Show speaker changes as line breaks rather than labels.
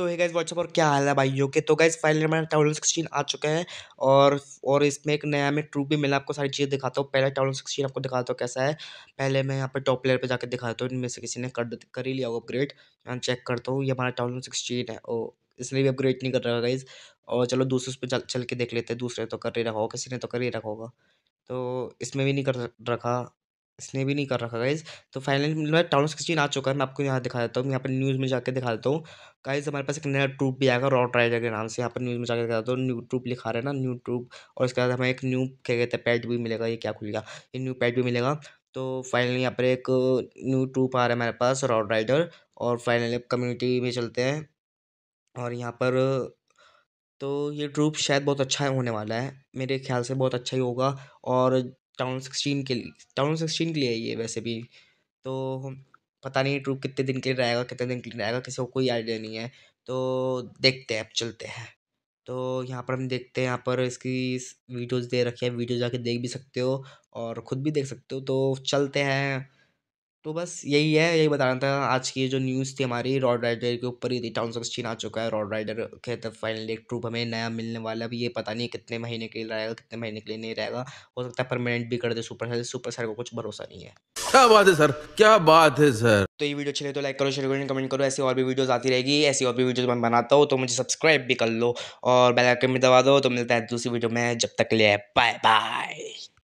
तो है guys what's up और क्या हाल है भाइयों के तो गाइज फाइनली हमारा टाउल सिक्सटीन आ चुके हैं और और इसमें एक नया में ट्रू भी मिला आपको सारी चीज़ें दिखाता हूँ पहले टाउल सिक्सटीन आपको दिखाता हूँ कैसा है पहले मैं यहाँ पे टॉप प्लेयर पे जाकर दिखाता हूँ इनमें से किसी ने कर कर ही लिया अपग्रेड मैं चेक करता हूँ ये हमारा टाउल सिक्सटीन है ओ इसने भी अपग्रेड नहीं कर रहा गाइज और चलो दूसरे उस पर चल, चल के देख लेते हैं दूसरे तो कर ही रखा होगा किसी ने तो कर ही रखा होगा तो इसमें भी नहीं कर रखा इसने भी नहीं कर रखा गाइज तो फाइनली मेरा टाउन सिक्सटीन आ चुका है मैं आपको यहाँ दिखा देता हूँ यहाँ पर न्यूज़ में जाकर दिखा देता हूँ गाइज हमारे पास एक नया ट्रूप भी आएगा रॉड राइडर के नाम से यहाँ पर न्यूज़ में जाकर दिखा देता हूँ न्यू ट्रूप लिखा रहे ना न्यू ट्रूप और इसके बाद हमें एक न्यू क्या कहते हैं पैड भी मिलेगा ये क्या खुल गया ये न्यू पैड भी मिलेगा तो फाइनली यहाँ पर एक न्यू ट्रूप आ रहा है हमारे पास रॉड राइडर और फाइनली कम्युनिटी में चलते हैं और यहाँ पर तो ये ट्रूप शायद बहुत अच्छा होने वाला है मेरे ख्याल से बहुत अच्छा ही होगा और टाउन सिक्सटीन के लिए टाउन सिक्सटीन के लिए ये वैसे भी तो पता नहीं ट्रूप कितने दिन के लिए रहेगा कितने दिन के लिए रहेगा किसी को कोई आइडिया नहीं है तो देखते हैं अब चलते हैं तो यहाँ पर हम देखते हैं यहाँ पर इसकी वीडियोस दे रखी है वीडियो जाके देख भी सकते हो और ख़ुद भी देख सकते हो तो चलते हैं तो बस यही है यही बताना था आज की जो न्यूज़ थी हमारी रॉड राइडर के ऊपर ही टाउन ऑफ चीन आ चुका है रॉड राइडर के फाइनल फाइनली एक ट्रूप हमें नया मिलने वाला भी ये पता नहीं कितने महीने के लिए रहेगा कितने महीने के लिए नहीं रहेगा हो सकता है परमानेंट भी कर दे सुपर सर सुपर सर को कुछ भरोसा नहीं है
क्या बात है सर क्या बात है सर
तो ये वीडियो चले तो लाइक करो शेयर करो कमेंट करो ऐसी और भी वीडियोज आती रहेगी ऐसी और भी वीडियोज मैं बनाता हूँ तो मुझे सब्सक्राइब भी कर लो और बेलाइकन भी दबा दो तो मिलता है दूसरी वीडियो में जब तक ले बाय बाय